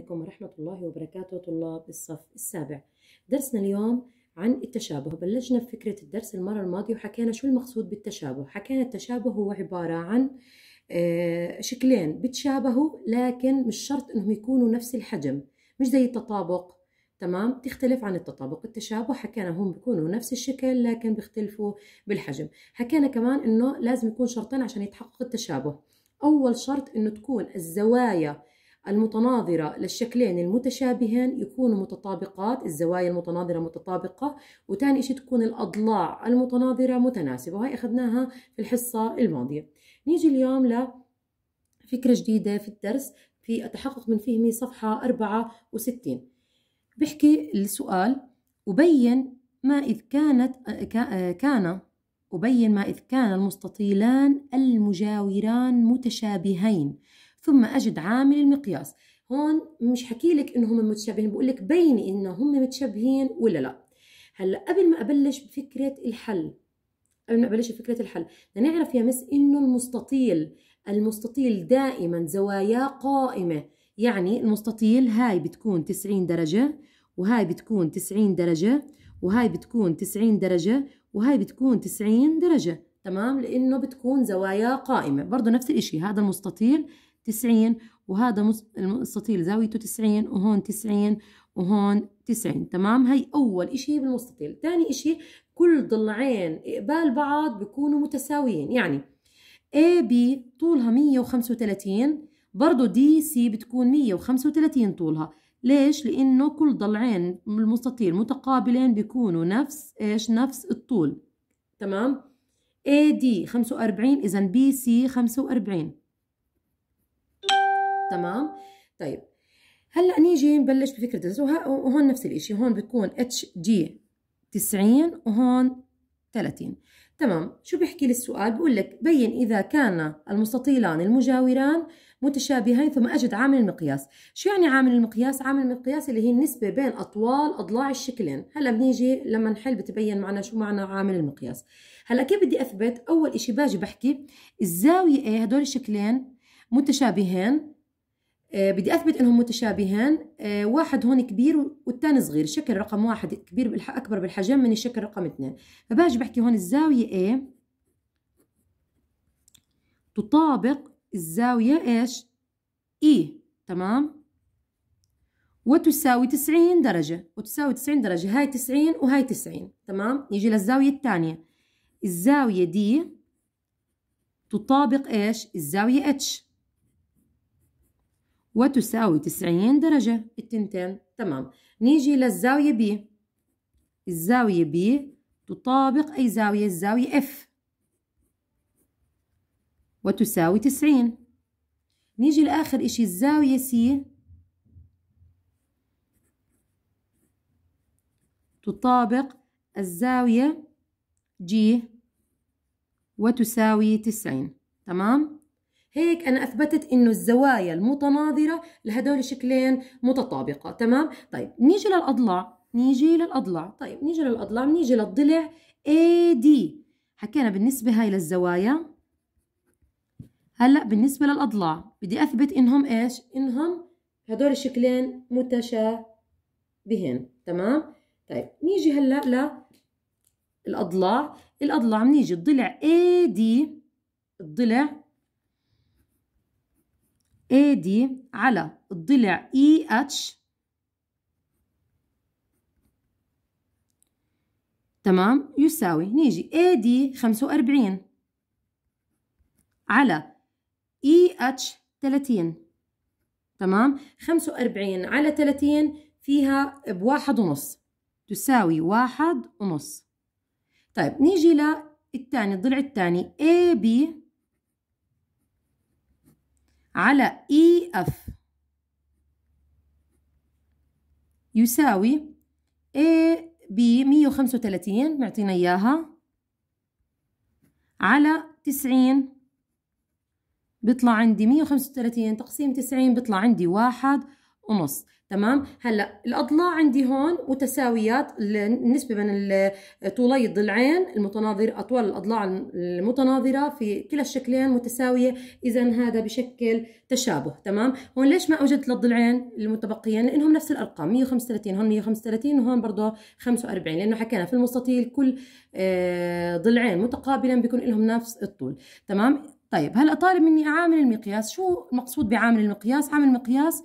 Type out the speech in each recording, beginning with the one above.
عليكم ورحمة الله وبركاته طلاب الصف السابع درسنا اليوم عن التشابه بلشنا بفكرة الدرس المرة الماضية وحكينا شو المقصود بالتشابه حكينا التشابه هو عبارة عن آه، شكلين بتشابهوا لكن مش شرط انهم يكونوا نفس الحجم مش زي التطابق تمام تختلف عن التطابق التشابه حكينا هم بيكونوا نفس الشكل لكن بيختلفوا بالحجم حكينا كمان انه لازم يكون شرطين عشان يتحقق التشابه اول شرط انه تكون الزوايا المتناظرة للشكلين المتشابهين يكونوا متطابقات الزوايا المتناظرة متطابقة وتاني شيء تكون الأضلاع المتناظرة متناسبة وهي أخذناها في الحصة الماضية نيجي اليوم لفكرة جديدة في الدرس في التحقق من فهمي صفحة 64 بحكي السؤال أبين ما إذ كانت كان أبين ما إذ كان المستطيلان المجاوران متشابهين ثم أجد عامل المقياس هون مش حكي لك انهم متشابهين بقول لك بيني انه هم متشابهين ولا لا هلا قبل ما ابلش بفكره الحل قبل ما ابلش بفكره الحل بدنا نعرف يا مس انه المستطيل المستطيل دائما زواياه قائمه يعني المستطيل هاي بتكون 90 درجه وهاي بتكون 90 درجه وهاي بتكون 90 درجه وهاي بتكون 90 درجه تمام لانه بتكون زواياه قائمه برضه نفس الشيء هذا المستطيل 90 وهذا المستطيل زاويته 90 وهون 90 وهون 90 تمام هي اول اشي بالمستطيل ثاني اشي كل ضلعين قبال بعض بيكونوا متساويين يعني اي بي طولها 135 برضه دي سي بتكون 135 طولها ليش لانه كل ضلعين المستطيل متقابلين بيكونوا نفس ايش نفس الطول تمام اي دي 45 اذا بي سي 45 تمام طيب هلا نيجي نبلش بفكره وهون نفس الشيء هون بتكون اتش دي 90 وهون 30 تمام شو بيحكي لي السؤال بقول لك بين اذا كان المستطيلان المجاوران متشابهين ثم اجد عامل المقياس شو يعني عامل المقياس عامل المقياس اللي هي النسبه بين اطوال اضلاع الشكلين هلا بنيجي لما نحل بتبين معنا شو معنى عامل المقياس هلا كيف بدي اثبت اول شيء باجي بحكي الزاويه ايه هدول الشكلين متشابهين آه، بدي اثبت انهم متشابهين آه، واحد هون كبير والثاني صغير الشكل رقم واحد كبير اكبر بالحجم من الشكل رقم اثنين فباجي بحكي هون الزاويه A تطابق الزاويه ايش E تمام وتساوي 90 درجه وتساوي 90 درجه هاي 90 وهاي 90 تمام نيجي للزاويه الثانيه الزاويه دي تطابق ايش الزاويه اتش وتساوي 90 درجة التنتين تمام نيجي للزاوية B الزاوية B تطابق أي زاوية الزاوية F وتساوي 90 نيجي لآخر إشي الزاوية C تطابق الزاوية G وتساوي 90 تمام؟ هيك أنا أثبتت إنه الزوايا المتناظرة لهدول شكلين متطابقة تمام طيب نيجي للأضلاع نيجي للأضلاع طيب نيجي للأضلاع نيجي للضلع AD حكينا بالنسبة هاي للزوايا هلأ بالنسبة للأضلاع بدي أثبت إنهم إيش إنهم هدول الشكلين متشابهين تمام طيب نيجي هلأ للأضلاع الأضلاع بنيجي الضلع AD الضلع AD على الضلع EH تمام يساوي نيجي AD 45 على EH 30 تمام 45 على 30 فيها بواحد ونص تساوي واحد ونص طيب نيجي للثاني الضلع الثاني AB على إي e إف يساوي مية وخمسة 135 معطينا إياها على 90 بيطلع عندي 135 تقسيم 90 بيطلع عندي واحد ونص تمام هلا الاضلاع عندي هون متساويات النسبه بين طولي الضلعين المتناظر اطوال الاضلاع المتناظره في كلا الشكلين متساويه اذا هذا بشكل تشابه تمام هون ليش ما اوجدت للضلعين المتبقيين لانهم نفس الارقام 135 هون 135 وهون برضه 45 لانه حكينا في المستطيل كل آه، ضلعين متقابلا بيكون لهم نفس الطول تمام طيب هلا طالب مني اعامل المقياس شو المقصود بعامل المقياس عامل المقياس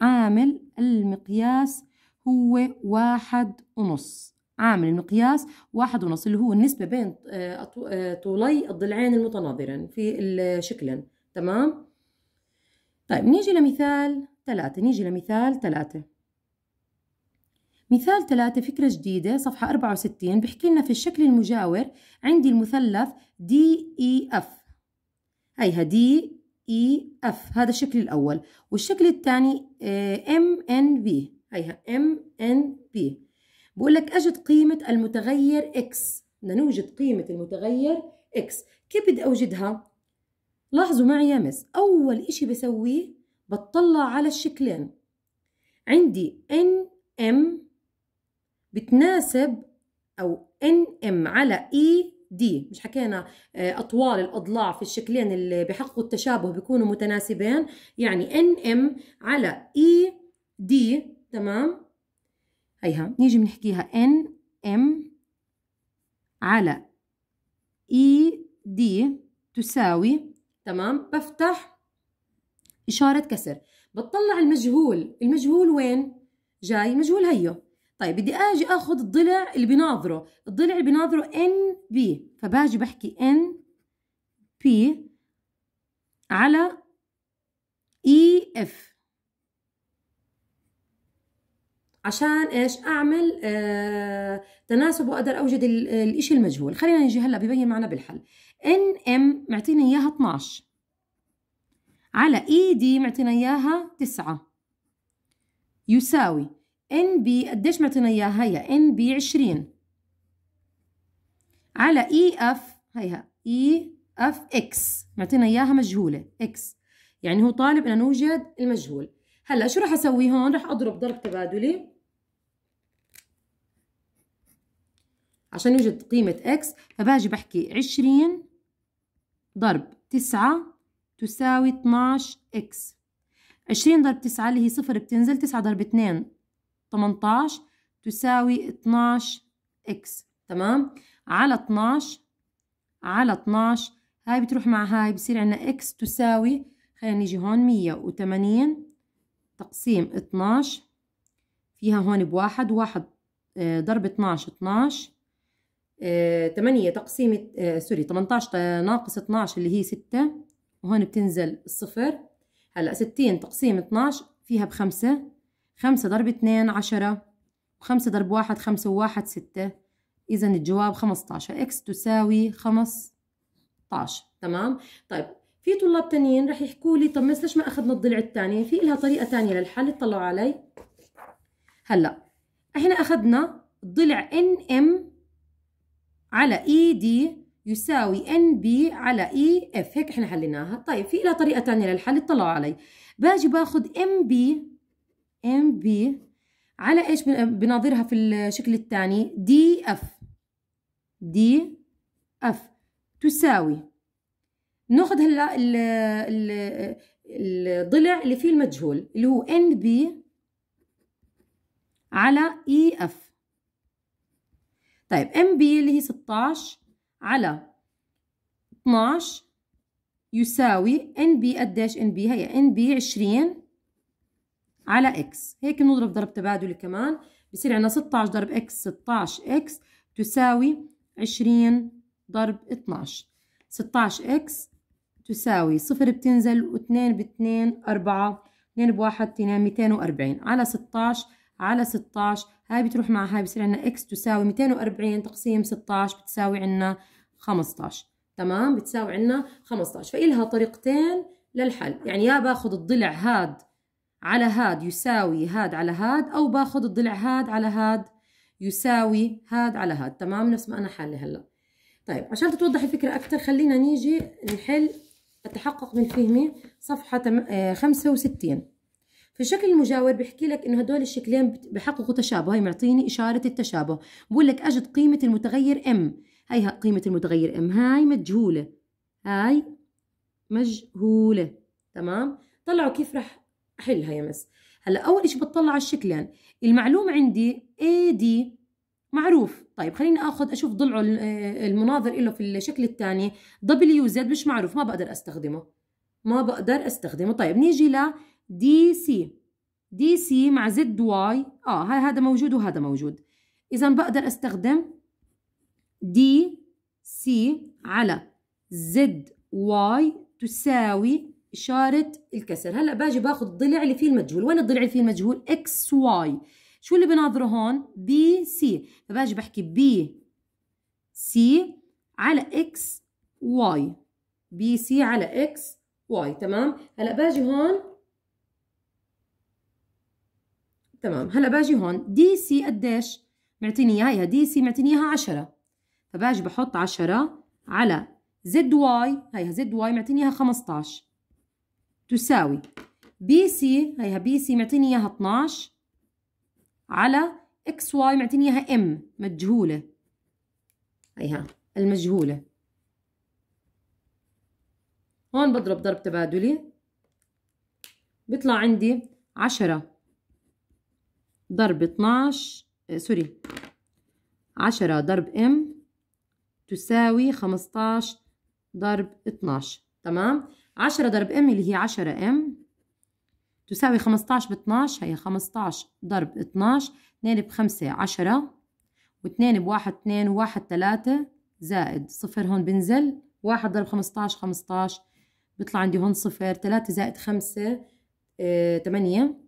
عامل المقياس هو واحد ونص عامل المقياس واحد ونص اللي هو النسبة بين آه، آه، طولي الضلعين المتناظرين في الشكلين تمام طيب نيجي لمثال ثلاثة نيجي لمثال ثلاثة مثال ثلاثة فكرة جديدة صفحة 64 بحكي لنا في الشكل المجاور عندي المثلث دي اي اف هيها دي اي e, اف هذا الشكل الاول والشكل الثاني ام ان بي هيها ام ان بي بقول لك اجد قيمه المتغير اكس بدنا نوجد قيمه المتغير اكس كيف بدي اوجدها لاحظوا معي يا مس اول اشي بسويه بطلع على الشكلين عندي ان ام بتناسب او ان ام على اي e دي مش حكينا آه، اطوال الاضلاع في الشكلين اللي بحققوا التشابه بيكونوا متناسبين يعني ان ام على اي e دي تمام هيها نيجي بنحكيها ان ام على اي e دي تساوي تمام بفتح اشاره كسر بتطلع المجهول المجهول وين جاي مجهول هيو طيب بدي اجي اخذ الضلع اللي بناظره الضلع اللي بناظره ان بي فباجي بحكي ان بي على اي e اف عشان ايش اعمل آه تناسب واقدر اوجد الاشي المجهول خلينا نجي هلا ببين معنا بالحل ان ام معطينا اياها 12 على اي e دي معطينا اياها 9 يساوي ان بي قديش معطينا اياها هيا ان بي 20 على اي اف هيها اي اف اكس معطينا اياها مجهوله اكس يعني هو طالب ان نوجد المجهول هلا شو راح اسوي هون راح اضرب ضرب تبادلي عشان يوجد قيمة اكس فباجي بحكي عشرين ضرب تسعة تساوي اتناش اكس عشرين ضرب تسعة اللي هي صفر بتنزل تسعة ضرب اتنين 18 تساوي 12 اكس تمام على 12 على 12 هاي بتروح مع هاي بصير عندنا اكس تساوي خلينا نيجي هون 180 تقسيم 12 فيها هون بواحد واحد آه، ضرب 12 12 8 تقسيم آه، سوري 18 ناقص 12 اللي هي 6 وهون بتنزل الصفر هلا 60 تقسيم 12 فيها بخمسة خمسة ضرب اتنين عشرة وخمسة ضرب واحد خمسة وواحد ستة إذا الجواب خمستاشر إكس تساوي خمستاشر تمام طيب في طلاب تانيين رح يحكوا لي طب ليش ما أخذنا الضلع الثانية في إلها طريقة تانية للحل اطلعوا علي هلا إحنا أخذنا ضلع إن إم على إي دي يساوي ان بي على اي اف هيك احنا حليناها طيب في إلها طريقه تانية للحل اطلعوا علي باجي باخذ ام بي ام بي على ايش بناظرها في الشكل الثاني دي اف دي اف تساوي ناخذ هلا ال ال الضلع اللي فيه المجهول اللي هو ان بي على اي e اف طيب ام بي اللي هي 16 على 12 يساوي ان بي قديش ان بي هي ان بي 20 على اكس هيك بنضرب ضرب تبادلي كمان بصير عندنا 16 ضرب اكس 16 اكس تساوي 20 ضرب 12 16 اكس تساوي صفر بتنزل واثنين باثنين أربعة اثنين بواحد اثنين ميتين وأربعين على 16 على 16 هاي بتروح مع هاي بصير عندنا اكس تساوي 240 تقسيم 16 بتساوي عندنا 15 تمام بتساوي عندنا 15 فإلها طريقتين للحل يعني يا باخذ الضلع هاد على هاد يساوي هاد على هاد أو باخذ الضلع هاد على هاد يساوي هاد على هاد تمام نفس ما أنا حالة هلا طيب عشان تتوضح الفكرة أكثر خلينا نيجي نحل التحقق من فهمي صفحة 65 آه، في الشكل المجاور بحكي لك انه هدول الشكلين بحققوا تشابه هي معطيني اشاره التشابه بقول لك اجد قيمه المتغير ام هي قيمه المتغير ام هاي مجهوله هاي مجهوله تمام طلعوا كيف راح حلها يا مس هلا اول شيء بتطلع على الشكلين المعلوم عندي اي دي معروف طيب خليني اخذ اشوف ضلعه آه، المناظر له في الشكل الثاني دبليو زد مش معروف ما بقدر استخدمه ما بقدر استخدمه طيب نيجي ل دي سي دي سي مع زد واي اه هذا موجود وهذا موجود اذا بقدر استخدم دي سي على زد واي تساوي إشارة الكسر هلأ باجي باخذ الضلع اللي فيه المجهول وين الضلع اللي فيه المجهول اكس واي شو اللي بناظره هون بي سي فباجي بحكي بي سي على اكس واي بي سي على اكس واي تمام هلأ باجي هون تمام هلأ باجي هون دي سي قديش معتني اياها دي سي معتني اياها 10 فباجي بحط 10 على زد واي هيها زد واي معتني اياها 15 تساوي بي سي هيها بي سي معطيني اياها 12 على اكس واي معطيني اياها ام مجهوله هيها المجهوله هون بضرب ضرب تبادلي بيطلع عندي 10 ضرب 12 آه، سوري 10 ضرب ام تساوي 15 ضرب 12 تمام عشرة ضرب ام اللي هي عشرة ام تساوي خمستاش باتناش هي خمستاش ضرب اتناش اتنين بخمسة عشرة واتنين بواحد اتنين وواحد تلاتة زائد صفر هون بنزل واحد ضرب خمستاش خمستاش بيطلع عندي هون صفر تلاتة زائد خمسة اه تمانية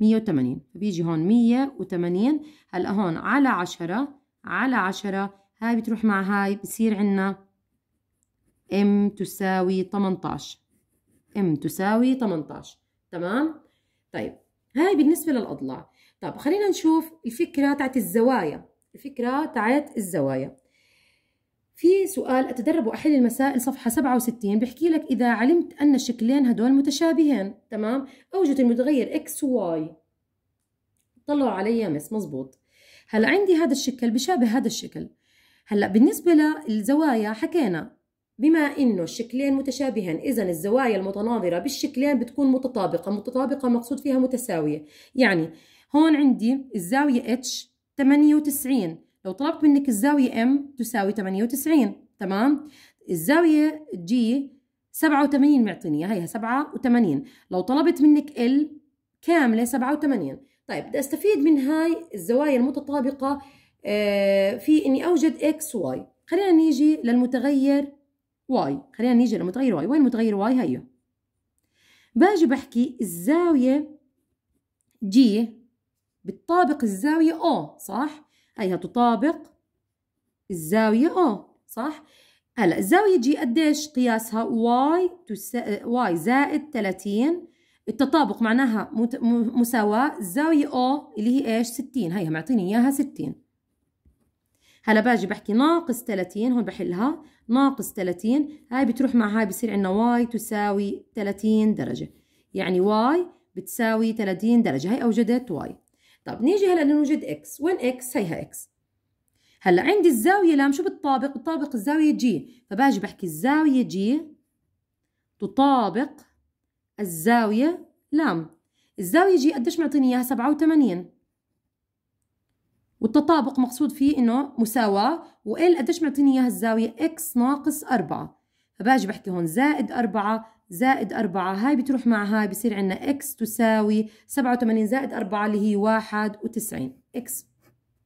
مية وتمانين بيجي هون مية وتمانين هلأ هون على عشرة على عشرة هاي بتروح مع هاي بصير عنا m تساوي 18 m تساوي 18 تمام طيب هاي بالنسبة للأضلاع طب خلينا نشوف الفكرة تاعت الزوايا الفكرة تاعت الزوايا في سؤال أتدرب وأحل المسائل صفحة 67 بحكي لك إذا علمت أن الشكلين هدول متشابهين تمام أوجد المتغير إكس واي طلعوا علي مس مزبوط هلا عندي هذا الشكل بشابه هذا الشكل هلا بالنسبة للزوايا حكينا بما انه الشكلين متشابهان اذا الزوايا المتناظره بالشكلين بتكون متطابقه متطابقه مقصود فيها متساويه يعني هون عندي الزاويه اتش 98 لو طلبت منك الزاويه ام تساوي 98 تمام الزاويه جي 87 معطيني هيها 87 لو طلبت منك ال كامله 87 طيب بدي استفيد من هاي الزوايا المتطابقه آه، في اني اوجد اكس واي خلينا نيجي للمتغير واي خلينا نيجي لمتغير واي وين متغير واي هيو باجي بحكي الزاوية جي بتطابق الزاوية او صح؟ أيها تطابق الزاوية او صح؟ هلا الزاوية جي قديش قياسها؟ واي تس... واي زائد 30 التطابق معناها مت... مساواة الزاوية او اللي هي ايش؟ 60 هيها معطيني اياها 60 هلا باجي بحكي ناقص 30 هون بحلها ناقص 30 هاي بتروح مع هاي بصير عندنا واي تساوي 30 درجة يعني واي بتساوي 30 درجة هاي أوجدت واي طب نيجي هلا نوجد اكس وين اكس هيها اكس هلا عندي الزاوية لام شو بتطابق بتطابق الزاوية جي فباجي بحكي الزاوية جي تطابق الزاوية لام الزاوية جي قديش معطيني اياها 87 والتطابق مقصود فيه انه مساواه وال قديش معطيني اياها الزاويه اكس ناقص 4 فباجي بحكي هون زائد 4 زائد 4 هاي بتروح مع هاي بصير عندنا اكس تساوي 87 زائد 4 اللي هي 91 اكس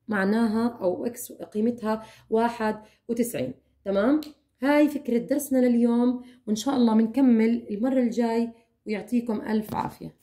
معناها او اكس قيمتها 91 تمام هاي فكرة درسنا لليوم وإن شاء الله بنكمل المرة الجاي ويعطيكم ألف عافية